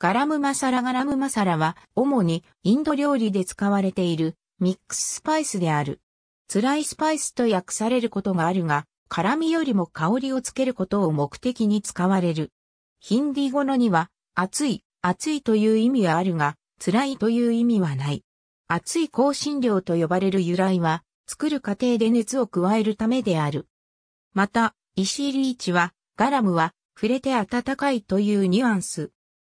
ガラムマサラガラムマサラは主にインド料理で使われているミックススパイスである。辛いスパイスと訳されることがあるが、辛味よりも香りをつけることを目的に使われる。ヒンディー語のには、熱い、熱いという意味はあるが、辛いという意味はない。熱い香辛料と呼ばれる由来は、作る過程で熱を加えるためである。また、石井リーチは、ガラムは、触れて温かいというニュアンス。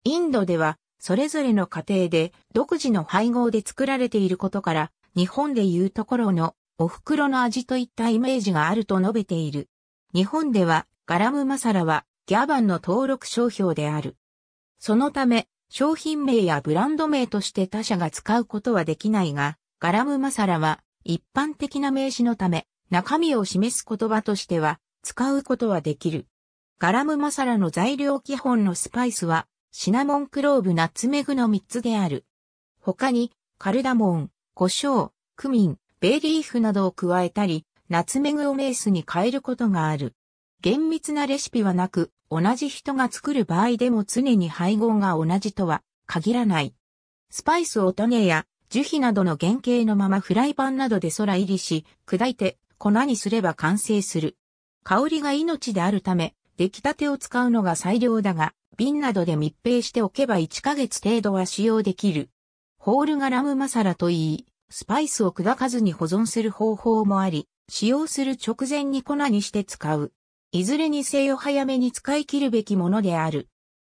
インドでは、それぞれの家庭で独自の配合で作られていることから、日本でいうところのお袋の味といったイメージがあると述べている。日本ではガラムマサラはギャバンの登録商標である。そのため、商品名やブランド名として他社が使うことはできないが、ガラムマサラは一般的な名詞のため、中身を示す言葉としては使うことはできる。ガラムマサラの材料基本のスパイスはシナモンクローブナツメグの3つである。他に、カルダモン、胡椒、クミン、ベイリーフなどを加えたり、ナツメグをメースに変えることがある。厳密なレシピはなく、同じ人が作る場合でも常に配合が同じとは限らない。スパイスを種や樹皮などの原型のままフライパンなどで空入りし、砕いて粉にすれば完成する。香りが命であるため、出来立てを使うのが最良だが、瓶などで密閉しておけば1ヶ月程度は使用できる。ホールガラムマサラといい、スパイスを砕かずに保存する方法もあり、使用する直前に粉にして使う。いずれにせよ早めに使い切るべきものである。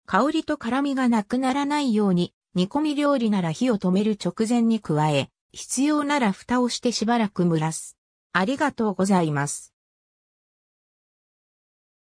香りと辛みがなくならないように、煮込み料理なら火を止める直前に加え、必要なら蓋をしてしばらく蒸らす。ありがとうございます。